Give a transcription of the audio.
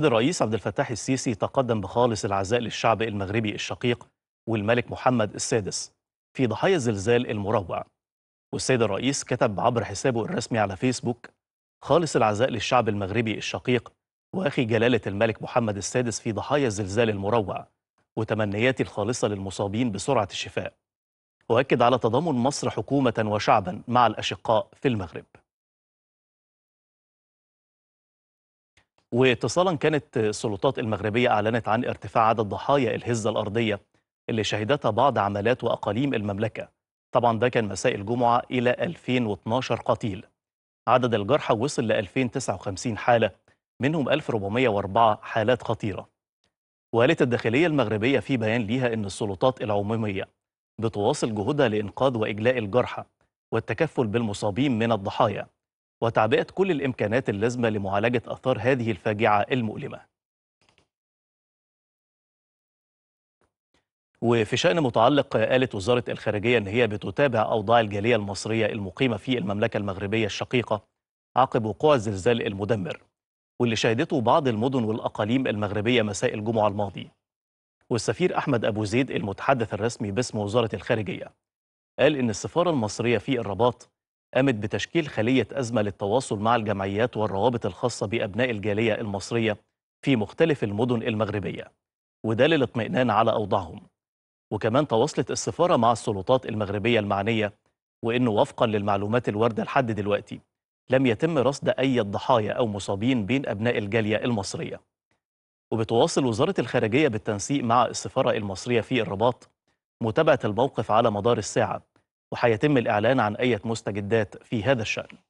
الرئيس عبد الفتاح السيسي تقدم بخالص العزاء للشعب المغربي الشقيق والملك محمد السادس في ضحايا الزلزال المروع والسيد الرئيس كتب عبر حسابه الرسمي على فيسبوك خالص العزاء للشعب المغربي الشقيق وأخي جلالة الملك محمد السادس في ضحايا الزلزال المروع وتمنياتي الخالصة للمصابين بسرعة الشفاء وأكد على تضامن مصر حكومة وشعبا مع الأشقاء في المغرب واتصالا كانت السلطات المغربية أعلنت عن ارتفاع عدد ضحايا الهزة الأرضية اللي شهدتها بعض عمالات وأقاليم المملكة طبعا ده كان مساء الجمعة إلى 2012 قتيل عدد الجرحى وصل ل 2059 حالة منهم 1404 حالات خطيرة وقالت الداخلية المغربية في بيان ليها أن السلطات العمومية بتواصل جهودها لإنقاذ وإجلاء الجرحى والتكفل بالمصابين من الضحايا وتعبئة كل الإمكانات اللازمة لمعالجة آثار هذه الفاجعة المؤلمة وفي شأن متعلق قالت وزارة الخارجية أن هي بتتابع أوضاع الجالية المصرية المقيمة في المملكة المغربية الشقيقة عقب وقوع الزلزال المدمر واللي شهدته بعض المدن والأقاليم المغربية مساء الجمعة الماضي والسفير أحمد أبو زيد المتحدث الرسمي باسم وزارة الخارجية قال إن السفارة المصرية في الرباط قامت بتشكيل خلية أزمة للتواصل مع الجمعيات والروابط الخاصة بأبناء الجالية المصرية في مختلف المدن المغربية وده للاطمئنان على أوضاعهم وكمان تواصلت السفارة مع السلطات المغربية المعنية وإنه وفقا للمعلومات الواردة لحد دلوقتي لم يتم رصد أي ضحايا أو مصابين بين أبناء الجالية المصرية وبتواصل وزارة الخارجية بالتنسيق مع السفارة المصرية في الرباط متابعة الموقف على مدار الساعة وحيتم الإعلان عن أي مستجدات في هذا الشأن